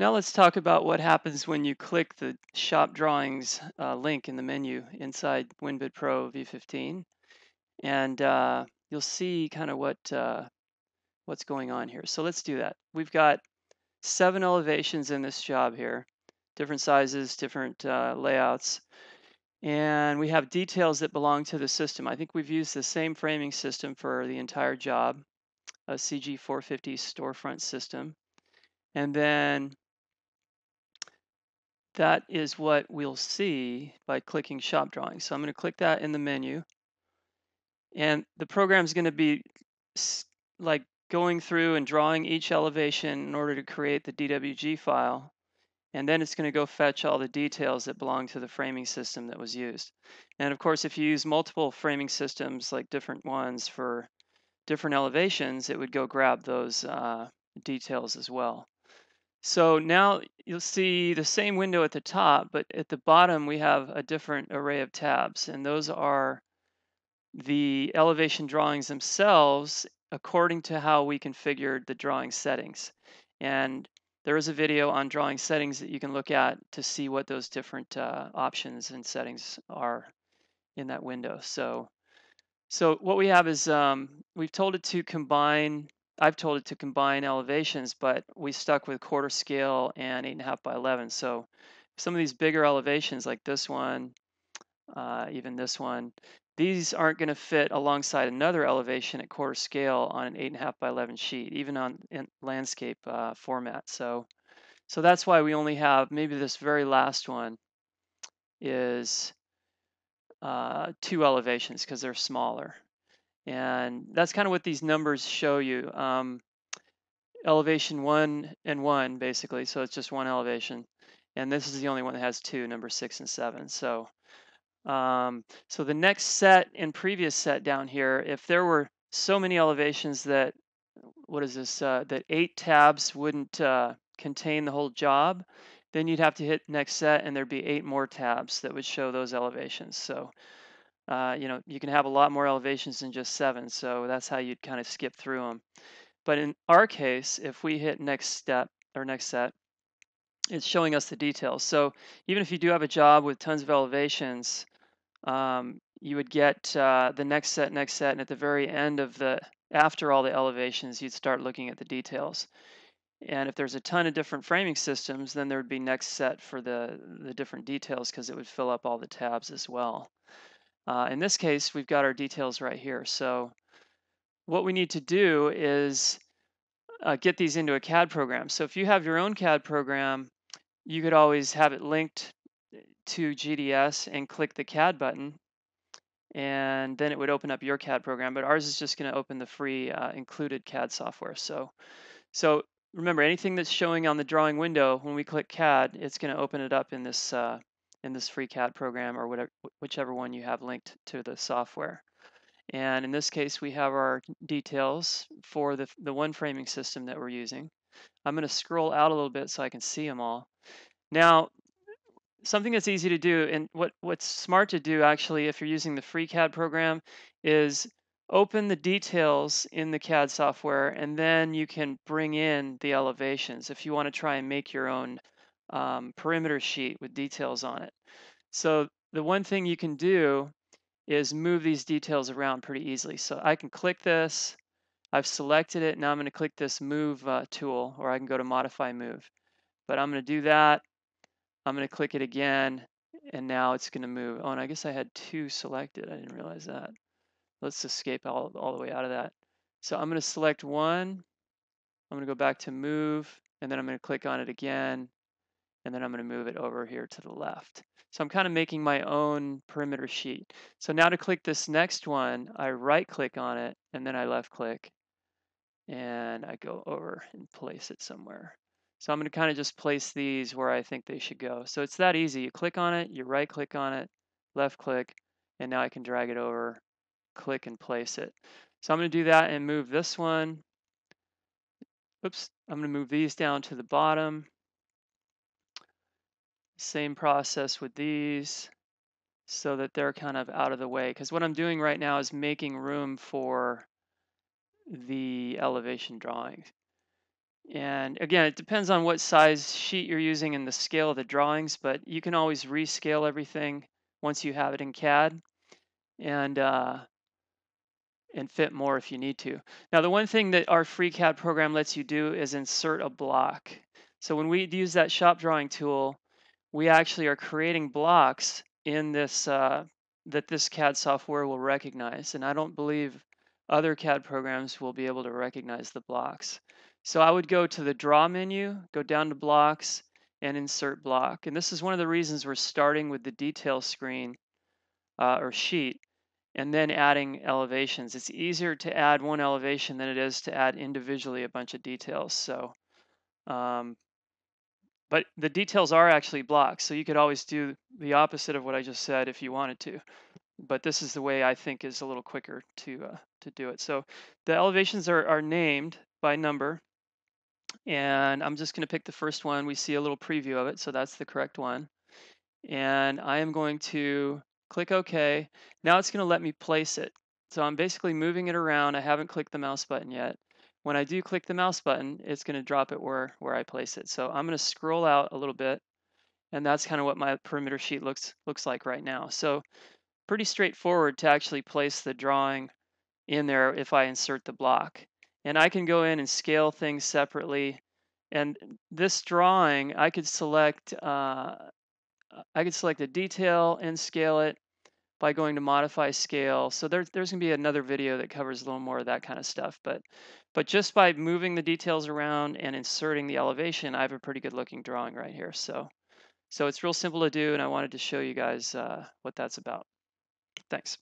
Now let's talk about what happens when you click the Shop Drawings uh, link in the menu inside WinBid Pro V15. And uh, you'll see kind of what uh, what's going on here. So let's do that. We've got seven elevations in this job here, different sizes, different uh, layouts. And we have details that belong to the system. I think we've used the same framing system for the entire job, a CG450 storefront system. And then that is what we'll see by clicking shop drawing. So I'm going to click that in the menu. And the program is going to be like going through and drawing each elevation in order to create the DWG file. And then it's going to go fetch all the details that belong to the framing system that was used. And of course, if you use multiple framing systems, like different ones for different elevations, it would go grab those uh, details as well. So now you'll see the same window at the top, but at the bottom we have a different array of tabs, and those are the elevation drawings themselves according to how we configured the drawing settings. And there is a video on drawing settings that you can look at to see what those different uh, options and settings are in that window. So, so what we have is um, we've told it to combine I've told it to combine elevations, but we stuck with quarter scale and eight and a half by 11. So some of these bigger elevations like this one, uh, even this one, these aren't going to fit alongside another elevation at quarter scale on an eight and a half by 11 sheet, even on landscape uh, format. So, so that's why we only have maybe this very last one is uh, two elevations because they're smaller. And that's kind of what these numbers show you. Um, elevation one and one, basically. So it's just one elevation. And this is the only one that has two, number six and seven. So, um, so the next set and previous set down here, if there were so many elevations that, what is this, uh, that eight tabs wouldn't uh, contain the whole job, then you'd have to hit next set and there'd be eight more tabs that would show those elevations. So uh, you know, you can have a lot more elevations than just seven. So that's how you'd kind of skip through them. But in our case, if we hit next step or next set, it's showing us the details. So even if you do have a job with tons of elevations, um, you would get uh, the next set, next set, and at the very end of the, after all the elevations, you'd start looking at the details. And if there's a ton of different framing systems, then there would be next set for the, the different details because it would fill up all the tabs as well. Uh, in this case, we've got our details right here. So what we need to do is uh, get these into a CAD program. So if you have your own CAD program, you could always have it linked uh, to GDS and click the CAD button, and then it would open up your CAD program. But ours is just going to open the free uh, included CAD software. So, so remember, anything that's showing on the drawing window when we click CAD, it's going to open it up in this uh, in this free CAD program or whatever, whichever one you have linked to the software. And in this case, we have our details for the, the one framing system that we're using. I'm going to scroll out a little bit so I can see them all. Now, something that's easy to do and what, what's smart to do actually if you're using the free CAD program is open the details in the CAD software and then you can bring in the elevations if you want to try and make your own um, perimeter sheet with details on it. So the one thing you can do is move these details around pretty easily. So I can click this, I've selected it, now I'm gonna click this move uh, tool or I can go to modify move. But I'm gonna do that, I'm gonna click it again, and now it's gonna move. Oh, and I guess I had two selected, I didn't realize that. Let's escape all, all the way out of that. So I'm gonna select one, I'm gonna go back to move, and then I'm gonna click on it again, and then I'm going to move it over here to the left. So I'm kind of making my own perimeter sheet. So now to click this next one, I right click on it and then I left click and I go over and place it somewhere. So I'm going to kind of just place these where I think they should go. So it's that easy. You click on it, you right click on it, left click, and now I can drag it over, click and place it. So I'm going to do that and move this one. Oops, I'm going to move these down to the bottom same process with these so that they're kind of out of the way. Because what I'm doing right now is making room for the elevation drawings. And again, it depends on what size sheet you're using and the scale of the drawings, but you can always rescale everything once you have it in CAD and uh, and fit more if you need to. Now, the one thing that our free CAD program lets you do is insert a block. So when we use that shop drawing tool, we actually are creating blocks in this uh, that this CAD software will recognize. And I don't believe other CAD programs will be able to recognize the blocks. So I would go to the draw menu, go down to blocks and insert block. And this is one of the reasons we're starting with the detail screen uh, or sheet and then adding elevations. It's easier to add one elevation than it is to add individually a bunch of details. So um, but the details are actually blocks, so you could always do the opposite of what I just said if you wanted to. But this is the way I think is a little quicker to uh, to do it. So the elevations are, are named by number. And I'm just going to pick the first one. We see a little preview of it, so that's the correct one. And I am going to click OK. Now it's going to let me place it. So I'm basically moving it around. I haven't clicked the mouse button yet when I do click the mouse button, it's going to drop it where, where I place it. So I'm going to scroll out a little bit, and that's kind of what my perimeter sheet looks, looks like right now. So pretty straightforward to actually place the drawing in there if I insert the block. And I can go in and scale things separately. And this drawing, I could select, uh, I could select a detail and scale it by going to modify scale. So there, there's going to be another video that covers a little more of that kind of stuff. But, but just by moving the details around and inserting the elevation, I have a pretty good looking drawing right here. So, so it's real simple to do, and I wanted to show you guys uh, what that's about. Thanks.